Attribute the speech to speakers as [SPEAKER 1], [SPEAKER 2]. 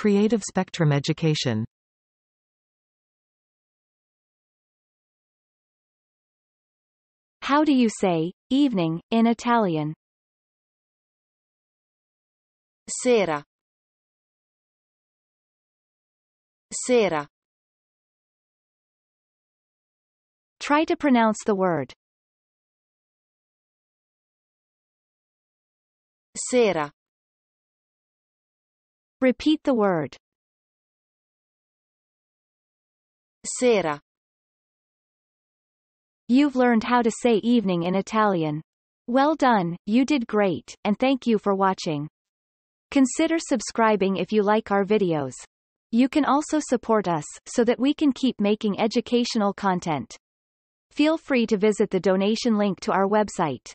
[SPEAKER 1] Creative Spectrum Education How do you say, evening, in Italian? Sera. Sera. Try to pronounce the word. Sera. Repeat the word.
[SPEAKER 2] Sera. You've learned how to say evening in Italian.
[SPEAKER 3] Well done, you did great, and thank you for watching. Consider subscribing if you like our videos. You can also support us, so that we can keep making educational content. Feel free to visit the donation link to our
[SPEAKER 2] website.